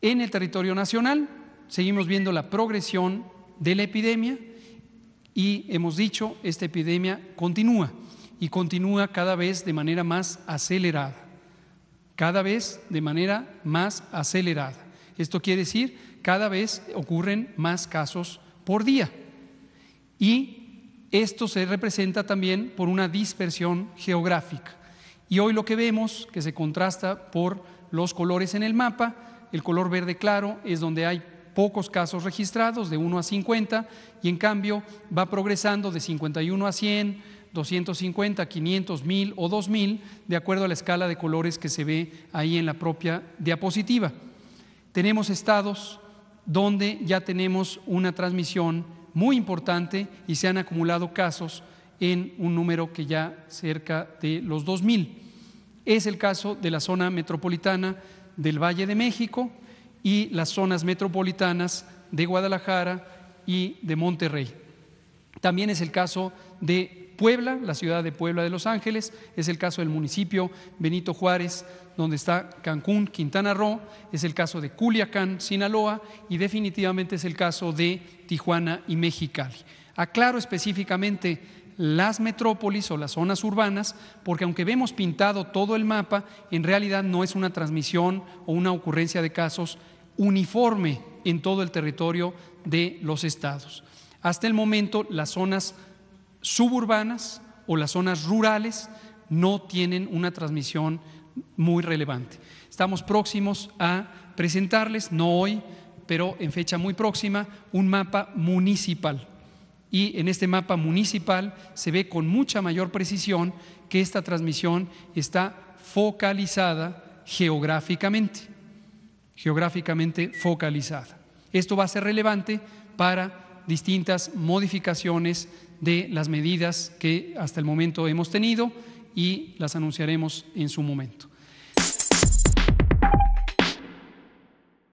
En el territorio nacional seguimos viendo la progresión de la epidemia y hemos dicho, esta epidemia continúa y continúa cada vez de manera más acelerada, cada vez de manera más acelerada. Esto quiere decir, cada vez ocurren más casos por día y esto se representa también por una dispersión geográfica. Y hoy lo que vemos, que se contrasta por los colores en el mapa, el color verde claro es donde hay pocos casos registrados, de 1 a 50, y en cambio va progresando de 51 a 100, 250, 500, 1000 o 2000, de acuerdo a la escala de colores que se ve ahí en la propia diapositiva. Tenemos estados donde ya tenemos una transmisión muy importante y se han acumulado casos en un número que ya cerca de los 2000. Es el caso de la zona metropolitana del Valle de México y las zonas metropolitanas de Guadalajara y de Monterrey. También es el caso de Puebla, la ciudad de Puebla de Los Ángeles, es el caso del municipio Benito Juárez, donde está Cancún, Quintana Roo, es el caso de Culiacán, Sinaloa y definitivamente es el caso de Tijuana y Mexicali. Aclaro específicamente las metrópolis o las zonas urbanas, porque aunque vemos pintado todo el mapa, en realidad no es una transmisión o una ocurrencia de casos uniforme en todo el territorio de los estados. Hasta el momento, las zonas suburbanas o las zonas rurales no tienen una transmisión muy relevante. Estamos próximos a presentarles, no hoy, pero en fecha muy próxima, un mapa municipal y en este mapa municipal se ve con mucha mayor precisión que esta transmisión está focalizada geográficamente, geográficamente focalizada. Esto va a ser relevante para distintas modificaciones de las medidas que hasta el momento hemos tenido y las anunciaremos en su momento.